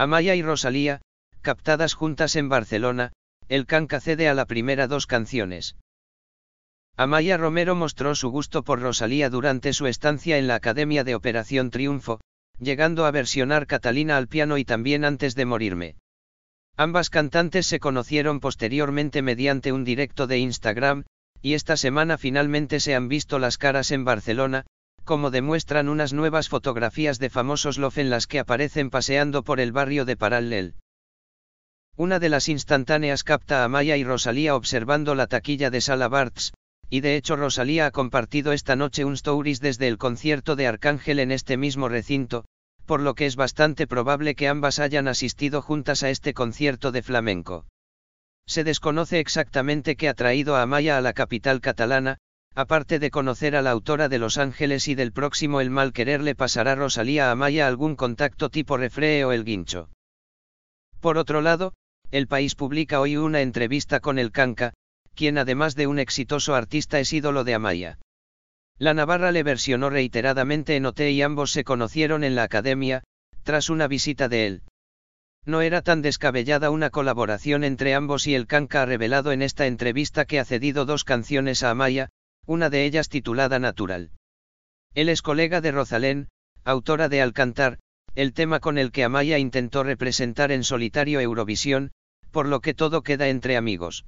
Amaya y Rosalía, captadas juntas en Barcelona, el canca cede a la primera dos canciones. Amaya Romero mostró su gusto por Rosalía durante su estancia en la Academia de Operación Triunfo, llegando a versionar Catalina al piano y también antes de morirme. Ambas cantantes se conocieron posteriormente mediante un directo de Instagram, y esta semana finalmente se han visto las caras en Barcelona, como demuestran unas nuevas fotografías de famosos Love en las que aparecen paseando por el barrio de Parallel. Una de las instantáneas capta a Maya y Rosalía observando la taquilla de Sala Bartz, y de hecho Rosalía ha compartido esta noche un stories desde el concierto de Arcángel en este mismo recinto, por lo que es bastante probable que ambas hayan asistido juntas a este concierto de flamenco. Se desconoce exactamente qué ha traído a Amaya a la capital catalana, Aparte de conocer a la autora de Los Ángeles y del próximo El mal querer le pasará Rosalía a Amaya algún contacto tipo refree o el guincho. Por otro lado, el país publica hoy una entrevista con el Canca, quien además de un exitoso artista es ídolo de Amaya. La Navarra le versionó reiteradamente en OT y ambos se conocieron en la academia, tras una visita de él. No era tan descabellada una colaboración entre ambos y el Canca ha revelado en esta entrevista que ha cedido dos canciones a Amaya, una de ellas titulada Natural. Él es colega de Rosalén, autora de Alcantar, el tema con el que Amaya intentó representar en solitario Eurovisión, por lo que todo queda entre amigos.